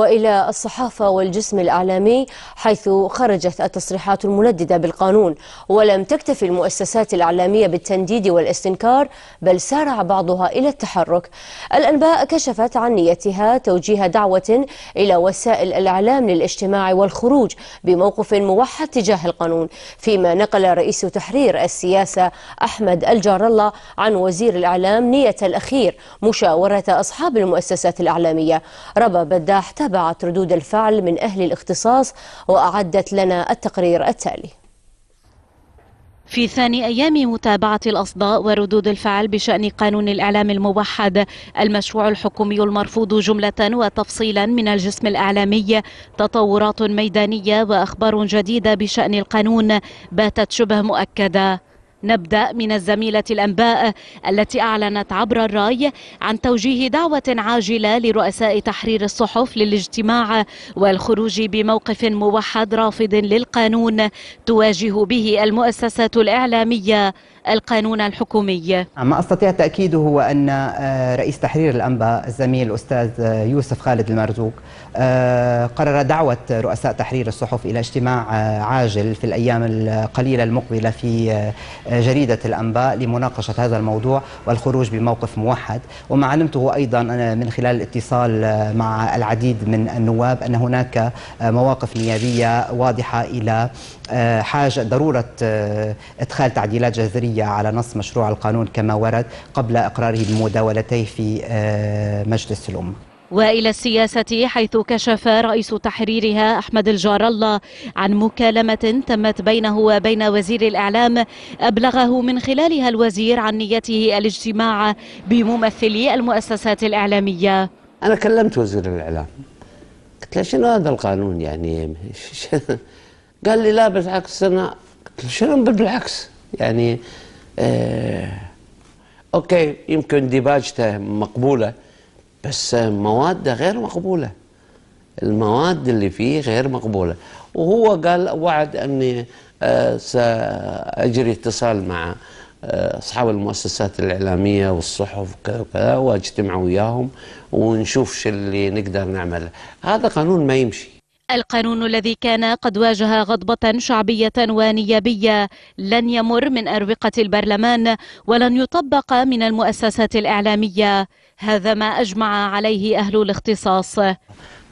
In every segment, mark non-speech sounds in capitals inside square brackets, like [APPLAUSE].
وإلى الصحافة والجسم الإعلامي حيث خرجت التصريحات المنددة بالقانون ولم تكتفي المؤسسات الإعلامية بالتنديد والاستنكار بل سارع بعضها إلى التحرك الأنباء كشفت عن نيتها توجيه دعوة إلى وسائل الإعلام للاجتماع والخروج بموقف موحد تجاه القانون فيما نقل رئيس تحرير السياسة أحمد الجار الله عن وزير الإعلام نية الأخير مشاورة أصحاب المؤسسات الإعلامية ربا بداح تابع تابعت ردود الفعل من أهل الاختصاص وأعدت لنا التقرير التالي في ثاني أيام متابعة الأصداء وردود الفعل بشأن قانون الإعلام الموحد المشروع الحكومي المرفوض جملة وتفصيلا من الجسم الإعلامي تطورات ميدانية وأخبار جديدة بشأن القانون باتت شبه مؤكدة نبدأ من الزميلة الأنباء التي أعلنت عبر الراي عن توجيه دعوة عاجلة لرؤساء تحرير الصحف للاجتماع والخروج بموقف موحد رافض للقانون تواجه به المؤسسات الإعلامية القانون الحكومي ما أستطيع تأكيده هو أن آه، رئيس تحرير الأنباء الزميل الأستاذ آه، يوسف خالد المرزوق آه، قرر دعوة رؤساء تحرير الصحف إلى اجتماع عاجل في الأيام القليلة المقبلة في جريدة الأنباء لمناقشة هذا الموضوع والخروج بموقف موحد وما علمته أيضا من خلال الاتصال مع العديد من النواب أن هناك مواقف نيابية واضحة إلى حاجة ضرورة إدخال تعديلات جذرية على نص مشروع القانون كما ورد قبل إقراره بمداولتيه في مجلس الأمة والى السياسه حيث كشف رئيس تحريرها احمد الجار الله عن مكالمه تمت بينه وبين وزير الاعلام ابلغه من خلالها الوزير عن نيته الاجتماع بممثلي المؤسسات الاعلاميه. انا كلمت وزير الاعلام قلت له شنو هذا القانون يعني [LAUGHS] قال لي لا بالعكس انا قلت له شنو بالعكس يعني آه اوكي يمكن ديباجته مقبوله بس مواد غير مقبولة المواد اللي فيه غير مقبولة وهو قال وعد أني آه، سأجري اتصال مع آه، أصحاب المؤسسات الإعلامية والصحف وكذا وكذا وأجتمع وياهم ونشوف شو اللي نقدر نعمله هذا قانون ما يمشي القانون الذي كان قد واجه غضبة شعبية ونيابية لن يمر من أروقة البرلمان ولن يطبق من المؤسسات الإعلامية هذا ما أجمع عليه أهل الاختصاص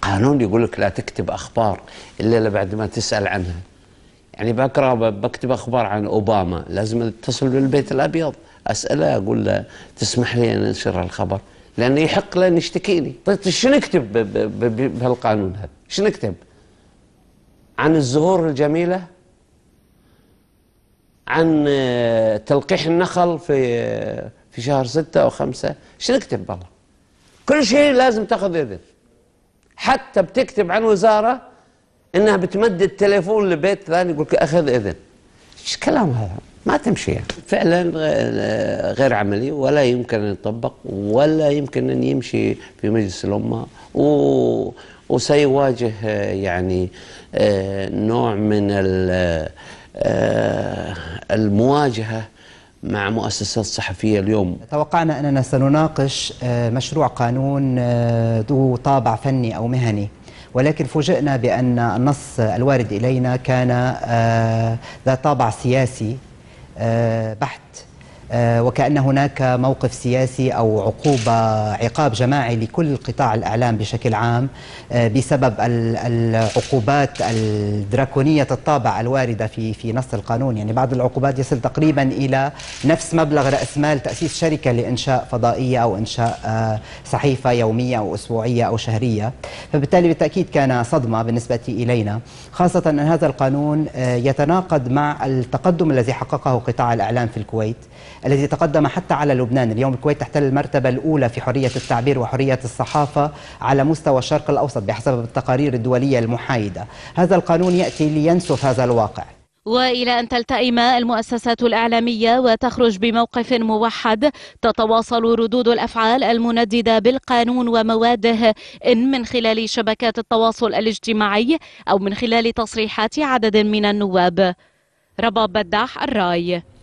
قانون يقول لك لا تكتب أخبار إلا بعد ما تسأل عنها يعني بقرا بكتب اخبار عن اوباما لازم اتصل بالبيت الابيض اساله اقول له تسمح لي ان انشر الخبر لانه يحق له ان يشتكيني طيب شو نكتب بهالقانون هذا شو نكتب عن الزهور الجميلة عن آه، تلقيح النخل في آه، في شهر ستة أو خمسة شو نكتب بالله كل شيء لازم تاخذ إذن حتى بتكتب عن وزارة إنها بتمدد تليفون لبيت ثاني يقول أخذ إذن ايش كلام هذا ما تمشي يعني. فعلا آه، غير عملي ولا يمكن ان يطبق ولا يمكن ان يمشي في مجلس الامه و وسيواجه آه، يعني آه، نوع من آه، المواجهة مع مؤسسات صحفية اليوم توقعنا أننا سنناقش مشروع قانون ذو طابع فني أو مهني ولكن فوجئنا بأن النص الوارد إلينا كان ذا طابع سياسي بحت آه، وكأن هناك موقف سياسي أو عقوبة عقاب جماعي لكل قطاع الإعلام بشكل عام آه، بسبب العقوبات الدراكونية الطابع الواردة في في نص القانون يعني بعض العقوبات يصل تقريبا إلى نفس مبلغ رأس مال تأسيس شركة لإنشاء فضائية أو إنشاء آه، صحيفة يومية أو أسبوعية أو شهرية فبالتالي بالتأكيد كان صدمة بالنسبة إلينا خاصة أن هذا القانون يتناقض مع التقدم الذي حققه قطاع الإعلام في الكويت الذي تقدم حتى على لبنان اليوم الكويت تحتل المرتبة الأولى في حرية التعبير وحرية الصحافة على مستوى الشرق الأوسط بحسب التقارير الدولية المحايدة هذا القانون يأتي لينسف هذا الواقع والى ان تلتئم المؤسسات الاعلاميه وتخرج بموقف موحد تتواصل ردود الافعال المندده بالقانون ومواده ان من خلال شبكات التواصل الاجتماعي او من خلال تصريحات عدد من النواب رباب بداح الراي